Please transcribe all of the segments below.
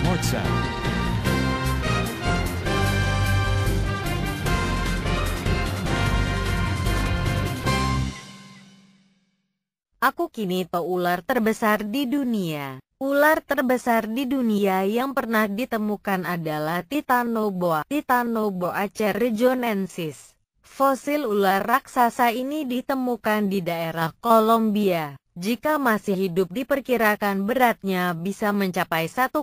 Smart Sound. Aku kini ular terbesar di dunia. Ular terbesar di dunia yang pernah ditemukan adalah Titanoboa, Titanoboa cerjonensis. Fosil ular raksasa ini ditemukan di daerah Kolombia jika masih hidup diperkirakan beratnya bisa mencapai 1,2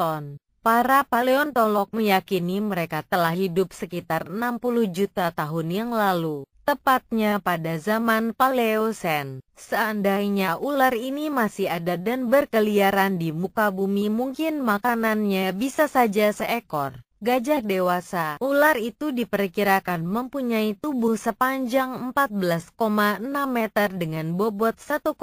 ton. Para paleontolog meyakini mereka telah hidup sekitar 60 juta tahun yang lalu, tepatnya pada zaman Paleosen. Seandainya ular ini masih ada dan berkeliaran di muka bumi mungkin makanannya bisa saja seekor Gajah dewasa, ular itu diperkirakan mempunyai tubuh sepanjang 14,6 meter dengan bobot 1,13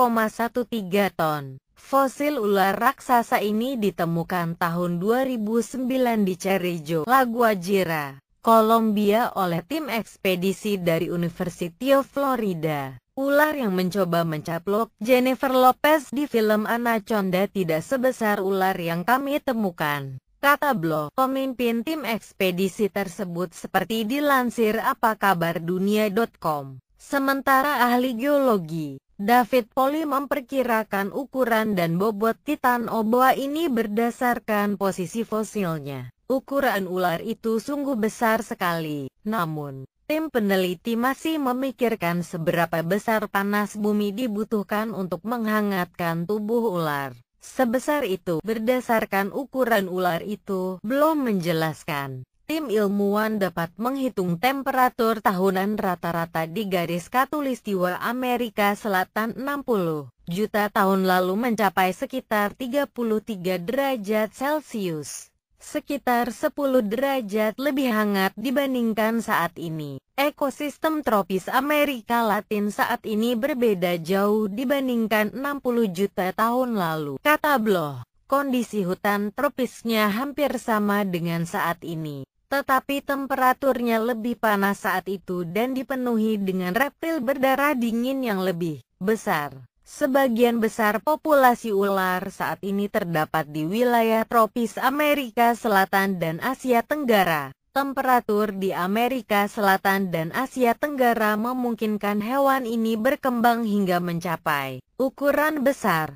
ton. Fosil ular raksasa ini ditemukan tahun 2009 di Cerejo, Laguajira, Kolombia oleh tim ekspedisi dari University of Florida. Ular yang mencoba mencaplok Jennifer Lopez di film Anaconda tidak sebesar ular yang kami temukan kata Blo, pemimpin tim ekspedisi tersebut seperti dilansir apa kabar dunia.com. Sementara ahli geologi, David Poli memperkirakan ukuran dan bobot Titan Oboa ini berdasarkan posisi fosilnya. Ukuran ular itu sungguh besar sekali, namun, tim peneliti masih memikirkan seberapa besar panas bumi dibutuhkan untuk menghangatkan tubuh ular sebesar itu. Berdasarkan ukuran ular itu, belum menjelaskan. Tim ilmuwan dapat menghitung temperatur tahunan rata-rata di garis katulistiwa Amerika Selatan 60 juta tahun lalu mencapai sekitar 33 derajat Celcius sekitar 10 derajat lebih hangat dibandingkan saat ini. Ekosistem tropis Amerika Latin saat ini berbeda jauh dibandingkan 60 juta tahun lalu, kata Bloh. Kondisi hutan tropisnya hampir sama dengan saat ini, tetapi temperaturnya lebih panas saat itu dan dipenuhi dengan reptil berdarah dingin yang lebih besar. Sebagian besar populasi ular saat ini terdapat di wilayah tropis Amerika Selatan dan Asia Tenggara. Temperatur di Amerika Selatan dan Asia Tenggara memungkinkan hewan ini berkembang hingga mencapai ukuran besar.